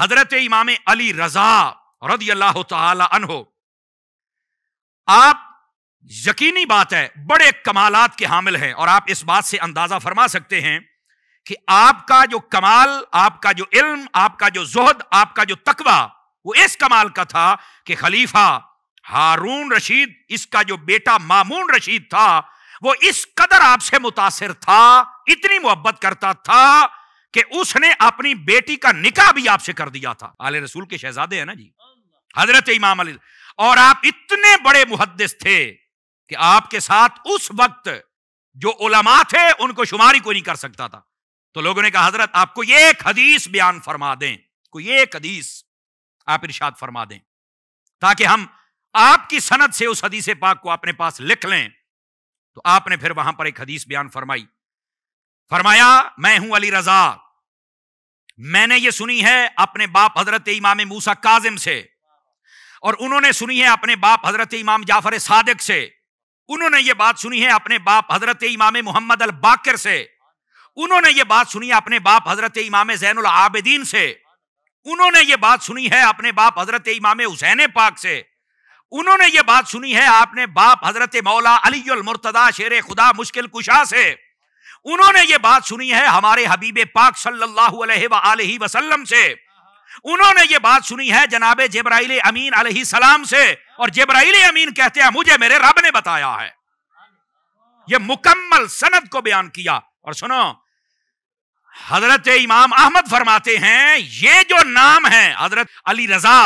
हजरत इमाम अली रजा रदी अल्लाह तहो आप यकीनी बात है बड़े कमालात के हामिल हैं और आप इस बात से अंदाजा फरमा सकते हैं कि आपका जो कमाल आपका जो इल्म आपका जो जोहद आपका जो तकवा वो इस कमाल का था कि खलीफा हारून रशीद इसका जो बेटा मामून रशीद था वो इस कदर आपसे मुतासर था इतनी मोहब्बत करता था कि उसने अपनी बेटी का निकाह भी आपसे कर दिया था आले रसूल के शहजादे हैं ना जी हजरत इमाम अली और आप इतने बड़े मुहदस थे कि आपके साथ उस वक्त जो उलमा थे उनको शुमारी कोई नहीं कर सकता था तो लोगों ने कहा हजरत आपको ये एक हदीस बयान फरमा दें कोई एक हदीस आप इर्शाद फरमा दें ताकि हम आपकी सनत से उस हदीस पाक को अपने पास लिख लें तो आपने फिर वहां पर एक हदीस बयान फरमाई फरमाया मैं हूं अली रजा मैंने ये सुनी है अपने बाप हजरत इमाम मूसा काजिम से और उन्होंने सुनी है अपने बाप हजरत इमाम जाफर सादिक से उन्होंने ये बात सुनी है अपने बाप हजरत इमाम मोहम्मद अल बाकर से उन्होंने ये बात सुनी है अपने बाप हजरत इमाम जैन आबिदीन से उन्होंने ये बात सुनी है अपने बाप हजरत इमाम हुसैन पाक से उन्होंने ये बात सुनी है अपने बाप हजरत मौला अली मुर्तदा शेर खुदा मुश्किल कुशा से उन्होंने ये बात सुनी है हमारे हबीब पाक सल्लल्लाहु अलैहि वसल्लम से उन्होंने ये बात सुनी है जनाब जब्राइल अमीन सलाम से और जब्राइल अमीन कहते हैं मुझे मेरे रब ने बताया है ये मुकम्मल सनद को बयान किया और सुनो हजरत इमाम अहमद फरमाते हैं ये जो नाम है हजरत अली रजा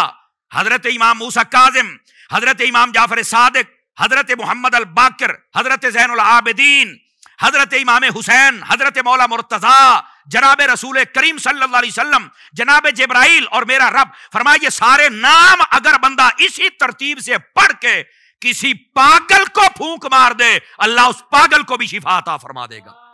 हजरत इमाम मूसा काजिम हजरत इमाम जाफर सादिक हजरत मोहम्मद अल बाकर हजरत जैन आबदीन हजरत इमाम हुसैन हजरत मौला मुर्तज़ा जनाब रसूल करीम सल्लाम जनाब जब्राइल और मेरा रब फरमाए सारे नाम अगर बंदा इसी तरतीब से पढ़ के किसी पागल को फूंक मार दे अल्लाह उस पागल को भी शिफाता फरमा देगा